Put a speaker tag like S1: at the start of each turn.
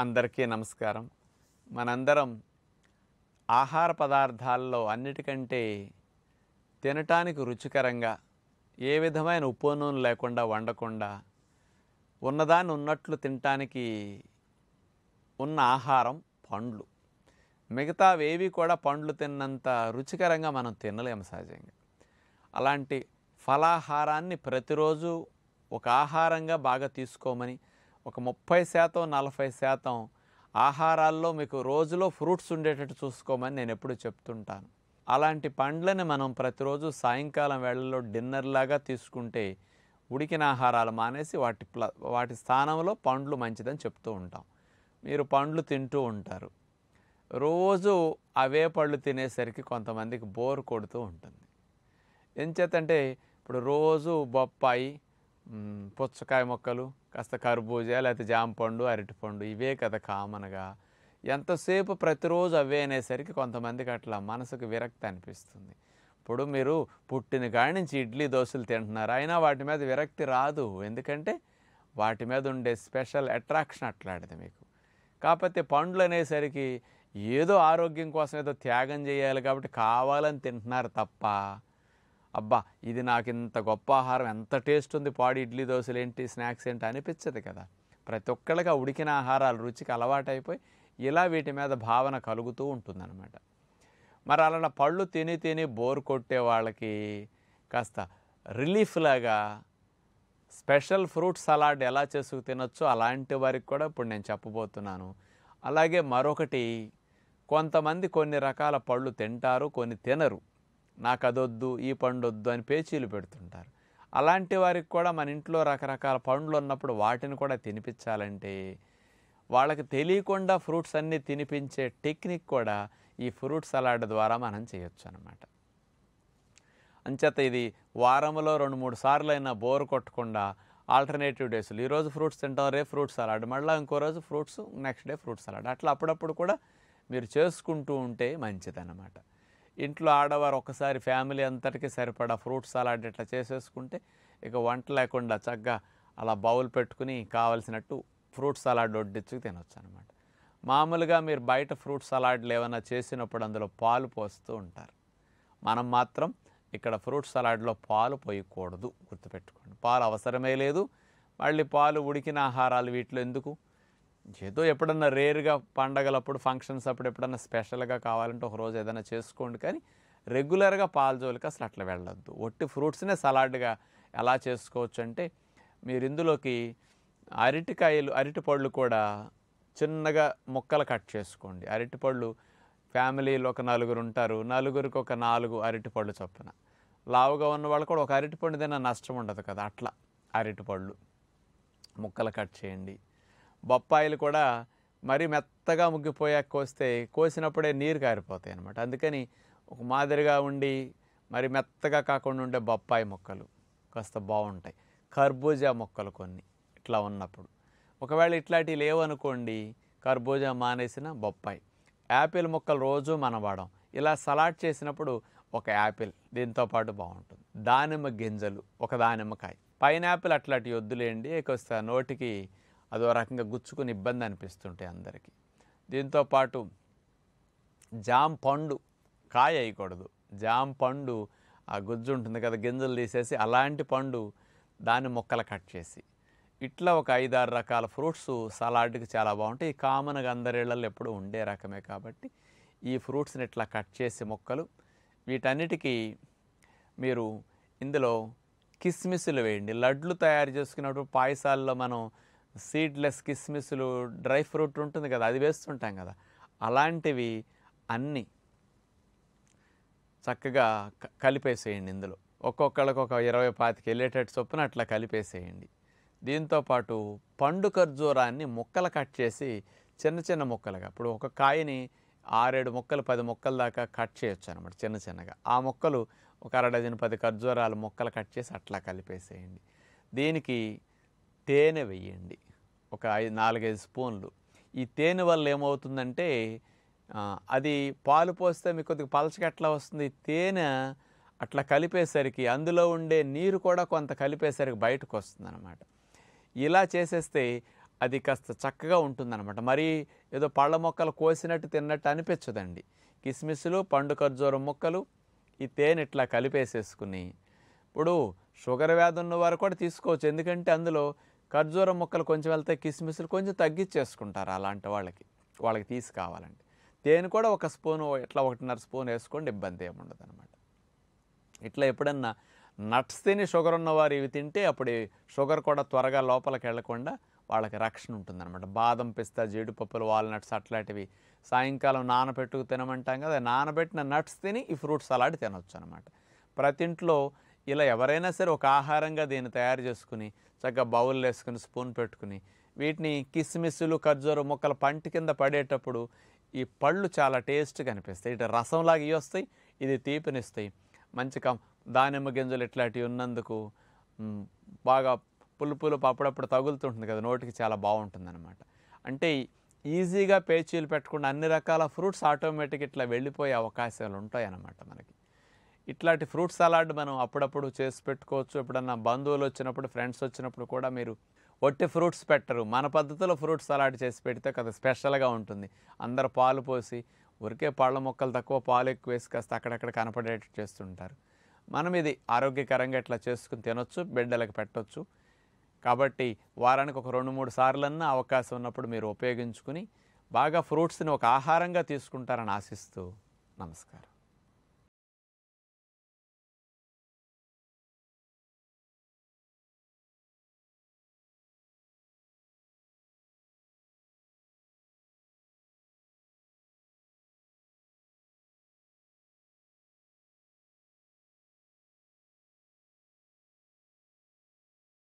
S1: అందరికీ నమస్కారం మనందరం ఆహార పదార్థాల్లో అన్నిటికంటే తినటానికి రుచికరంగా ఏ విధమైన ఉపోనం లేకుండా వండకుండా ఉన్నదాన్ని ఉన్నట్లు తినటానికి ఉన్న ఆహారం పండ్లు మిగతావేవి కూడా పండ్లు తిన్నంత రుచికరంగా మనం తినలేము సహజంగా అలాంటి ఫలాహారాన్ని ప్రతిరోజు ఒక ఆహారంగా బాగా తీసుకోమని ఒక ముప్పై శాతం నలభై శాతం ఆహారాల్లో మీకు రోజులో ఫ్రూట్స్ ఉండేటట్టు చూసుకోమని నేను ఎప్పుడు చెప్తుంటాను అలాంటి పండ్లని మనం ప్రతిరోజు సాయంకాలం వేళల్లో డిన్నర్ లాగా తీసుకుంటే ఉడికిన ఆహారాలు మానేసి వాటి ప్ల వాటి స్థానంలో పండ్లు మంచిదని చెప్తూ ఉంటాం మీరు పండ్లు తింటూ ఉంటారు రోజు అవే పళ్ళు తినేసరికి కొంతమందికి బోర్ కొడుతూ ఉంటుంది ఎంచేతంటే ఇప్పుడు రోజు బొప్పాయి పుచ్చకాయ మొక్కలు కాస్త కర్బూజ లేకపోతే జామపండు అరటిపండు ఇవే కదా కామన్గా ఎంతసేపు ప్రతిరోజు అవే అనేసరికి కొంతమందికి అట్లా మనసుకు విరక్తి అనిపిస్తుంది ఇప్పుడు మీరు పుట్టిన కాడి నుంచి ఇడ్లీ దోశలు తింటున్నారు అయినా వాటి మీద విరక్తి రాదు ఎందుకంటే వాటి మీద ఉండే స్పెషల్ అట్రాక్షన్ అట్లాంటిది మీకు కాకపోతే పండ్లు అనేసరికి ఏదో ఆరోగ్యం కోసం ఏదో త్యాగం చేయాలి కాబట్టి కావాలని తింటున్నారు తప్ప అబ్బా ఇది నాకు ఇంత గొప్ప ఆహారం ఎంత టేస్ట్ ఉంది పాడి ఇడ్లీ దోశలు ఏంటి స్నాక్స్ ఏంటి అనిపించదు కదా ప్రతి ఒక్కళ్ళగా ఉడికిన ఆహారాలు రుచికి అలవాటైపోయి ఇలా వీటి మీద భావన కలుగుతూ ఉంటుందన్నమాట మరి అలా పళ్ళు తిని తిని బోర్ కొట్టే వాళ్ళకి కాస్త రిలీఫ్ లాగా స్పెషల్ ఫ్రూట్ సలాడ్ ఎలా చేసుకు తినొచ్చో అలాంటి వారికి కూడా ఇప్పుడు నేను చెప్పబోతున్నాను అలాగే మరొకటి కొంతమంది కొన్ని రకాల పళ్ళు తింటారు కొన్ని తినరు నాకు అదొద్దు ఈ పండు వద్దు అని పేచీలు పెడుతుంటారు అలాంటి వారికి కూడా మన ఇంట్లో రకరకాల పండ్లు ఉన్నప్పుడు వాటిని కూడా తినిపించాలంటే వాళ్ళకి తెలియకుండా ఫ్రూట్స్ అన్నీ తినిపించే టెక్నిక్ కూడా ఈ ఫ్రూట్ సలాడ్ ద్వారా మనం చేయొచ్చు అనమాట అంచేత ఇది వారంలో రెండు మూడు సార్లు అయినా బోర్ కొట్టకుండా ఆల్టర్నేటివ్ డేస్లు ఈరోజు ఫ్రూట్స్ తింటాం రేపు ఫ్రూట్ సలాడ్ మళ్ళీ ఇంకో రోజు fruits next day fruit salad అట్లా అప్పుడప్పుడు కూడా మీరు చేసుకుంటూ ఉంటే మంచిదన్నమాట ఇంట్లో ఆడవారు ఒకసారి ఫ్యామిలీ అంతటికీ సరిపడా ఫ్రూట్ సలాడ్ ఇట్లా చేసేసుకుంటే ఇక వంట లేకుండా చక్కగా అలా బౌల్ పెట్టుకుని కావలసినట్టు ఫ్రూట్ సలాడ్ వడ్డించుకు తినొచ్చు అనమాట మామూలుగా మీరు బయట ఫ్రూట్ సలాడ్లు ఏమైనా చేసినప్పుడు అందులో పాలు పోస్తూ ఉంటారు మనం మాత్రం ఇక్కడ ఫ్రూట్ సలాడ్లో పాలు పోయకూడదు గుర్తుపెట్టుకోండి పాలు అవసరమే లేదు మళ్ళీ పాలు ఉడికిన ఆహారాలు వీటిలో ఎందుకు ఏదో ఎప్పుడన్నా రేర్గా పండగలప్పుడు ఫంక్షన్స్ అప్పుడు ఎప్పుడన్నా స్పెషల్గా కావాలంటే ఒక రోజు ఏదైనా చేసుకోండి కానీ రెగ్యులర్గా పాల జోలికి అసలు అట్లా వెళ్ళొద్దు ఒట్టి ఫ్రూట్స్నే సలాడ్గా ఎలా చేసుకోవచ్చు అంటే మీరు ఇందులోకి అరటికాయలు అరటి పళ్ళు కూడా చిన్నగా ముక్కలు కట్ చేసుకోండి అరటిపళ్ళు ఫ్యామిలీలో ఒక నలుగురు ఉంటారు నలుగురికి ఒక నాలుగు అరటిపళ్ళు చొప్పున లావుగా ఉన్న వాళ్ళు కూడా ఒక అరటిపండు పండుదైనా నష్టం ఉండదు కదా అట్లా అరటిపళ్ళు ముక్కలు కట్ చేయండి బొప్పాయిలు కూడా మరీ మెత్తగా ముగ్గిపోయాక కోస్తే కోసినప్పుడే నీరు కారిపోతాయి అనమాట అందుకని ఒక మాదిరిగా ఉండి మరి మెత్తగా కాకుండా ఉండే బొప్పాయి మొక్కలు కాస్త బాగుంటాయి కర్బూజా మొక్కలు కొన్ని ఇట్లా ఉన్నప్పుడు ఒకవేళ ఇట్లాంటివి లేవనుకోండి కర్బూజా మానేసిన బొప్పాయి యాపిల్ మొక్కలు రోజు మనం ఇలా సలాడ్ చేసినప్పుడు ఒక యాపిల్ దీంతో పాటు బాగుంటుంది దానిమ్మ గింజలు ఒక దానిమ్మకాయ పైనాపిల్ అట్లాంటి వద్దులేండి ఇక నోటికి అదో రకంగా గుచ్చుకుని ఇబ్బంది అనిపిస్తుంటాయి అందరికీ దీంతోపాటు జామ్ పండు కాయ వేయకూడదు జామ్ పండు ఆ గుజ్జు ఉంటుంది కదా గింజలు తీసేసి అలాంటి పండు దాన్ని మొక్కలు కట్ చేసి ఇట్లా ఒక ఐదారు రకాల ఫ్రూట్స్ సలాడ్కి చాలా బాగుంటాయి కామన్గా అందరిళ్ళల్లో ఎప్పుడూ ఉండే రకమే కాబట్టి ఈ ఫ్రూట్స్ని ఇట్లా కట్ చేసి మొక్కలు వీటన్నిటికీ మీరు ఇందులో కిస్మిస్లు వేయండి లడ్లు తయారు చేసుకున్నప్పుడు పాయసాల్లో మనం సీడ్లెస్ కిస్మిస్లు డ్రై ఫ్రూట్ ఉంటుంది కదా అది వేస్తుంటాం కదా అలాంటివి అన్నీ చక్కగా కలిపేసేయండి ఇందులో ఒక్కొక్కళ్ళకి ఒక ఇరవై పాతికి వెళ్ళేటట్టు చొప్పున అట్లా కలిపేసేయండి దీంతోపాటు పండు ఖర్జూరాన్ని ముక్కలు కట్ చేసి చిన్న చిన్న ముక్కలుగా ఇప్పుడు ఒక కాయని ఆరేడు ముక్కలు పది ముక్కల దాకా కట్ చేయొచ్చు అనమాట చిన్న చిన్నగా ఆ మొక్కలు ఒక అరడజన్ పది ఖర్జూరాలు ముక్కలు కట్ చేసి అట్లా కలిపేసేయండి దీనికి తేనె వేయండి ఒక ఐదు నాలుగైదు స్పూన్లు ఈ తేనె వల్ల ఏమవుతుందంటే అది పాలు పోస్తే మీకు కొద్దిగా పలచగా ఎట్లా వస్తుంది తేనె అట్లా కలిపేసరికి అందులో ఉండే నీరు కూడా కొంత కలిపేసరికి బయటకు వస్తుందన్నమాట ఇలా చేసేస్తే అది కాస్త చక్కగా ఉంటుందన్నమాట మరి ఏదో పళ్ళ మొక్కలు కోసినట్టు తిన్నట్టు అనిపించదండి కిస్మిస్లు పండు ఖర్జూరం మొక్కలు ఈ తేనె ఇట్లా కలిపేసేసుకుని ఇప్పుడు షుగర్ వ్యాధి ఉన్నవారు కూడా తీసుకోవచ్చు ఎందుకంటే అందులో ఖర్జూరం ముక్కలు కొంచెం వెళ్తే కిస్మిస్లు కొంచెం తగ్గించేసుకుంటారు అలాంటి వాళ్ళకి వాళ్ళకి తీసుకోవాలండి దేని తేనె కూడా ఒక స్పూను ఇట్లా ఒకటిన్నర స్పూన్ వేసుకోండి ఇబ్బంది ఏమి ఉండదు అనమాట ఇట్లా ఎప్పుడన్నా నట్స్ తిని షుగర్ ఉన్నవారు ఇవి తింటే అప్పుడు షుగర్ కూడా త్వరగా లోపలికి వెళ్లకుండా వాళ్ళకి రక్షణ ఉంటుందన్నమాట బాదం పిస్తా జీడిపప్పులు వాల్నట్స్ అట్లాంటివి సాయంకాలం నానబెట్టుకు తినమంటాం కదా నానబెట్టిన నట్స్ తిని ఈ ఫ్రూట్ సలాడ్ తినొచ్చు అనమాట ప్రతి ఇంట్లో ఇలా ఎవరైనా సరే ఒక ఆహారంగా దీన్ని తయారు చేసుకుని చక్కగా బౌల్లో వేసుకుని స్పూన్ పెట్టుకుని వీటిని కిస్మిస్సులు ఖర్జూర మొక్కల పంట కింద పడేటప్పుడు ఈ పళ్ళు చాలా టేస్ట్గా అనిపిస్తాయి ఇటు రసంలాగా ఇవి వస్తాయి ఇది తీపినిస్తాయి మంచి కం దానిమ్మ గింజలు ఇట్లాంటివి ఉన్నందుకు బాగా పులుపులు అప్పుడప్పుడు తగులుతుంటుంది కదా నోటికి చాలా బాగుంటుంది అనమాట అంటే ఈజీగా పేచీలు పెట్టకుండా అన్ని రకాల ఫ్రూట్స్ ఆటోమేటిక్ ఇట్లా వెళ్ళిపోయే అవకాశాలు ఉంటాయి అన్నమాట మనకి ఇట్లాంటి ఫ్రూట్ సలాడ్ మనం అప్పుడప్పుడు చేసి పెట్టుకోవచ్చు ఎప్పుడన్నా బంధువులు వచ్చినప్పుడు ఫ్రెండ్స్ వచ్చినప్పుడు కూడా మీరు ఒట్టి ఫ్రూట్స్ పెట్టరు మన పద్ధతిలో ఫ్రూట్ సలాడ్ చేసి పెడితే కదా స్పెషల్గా ఉంటుంది అందరు పాలు పోసి ఉరికే పళ్ళ మొక్కలు తక్కువ పాలు ఎక్కువ వేసి కాస్త అక్కడక్కడ కనపడేటట్టు చేస్తుంటారు మనం ఇది ఆరోగ్యకరంగా ఇట్లా చేసుకుని తినొచ్చు బిడ్డలకు పెట్టొచ్చు కాబట్టి వారానికి ఒక రెండు మూడు సార్లన్నా అవకాశం ఉన్నప్పుడు మీరు ఉపయోగించుకుని బాగా ఫ్రూట్స్ని ఒక ఆహారంగా తీసుకుంటారని ఆశిస్తూ నమస్కారం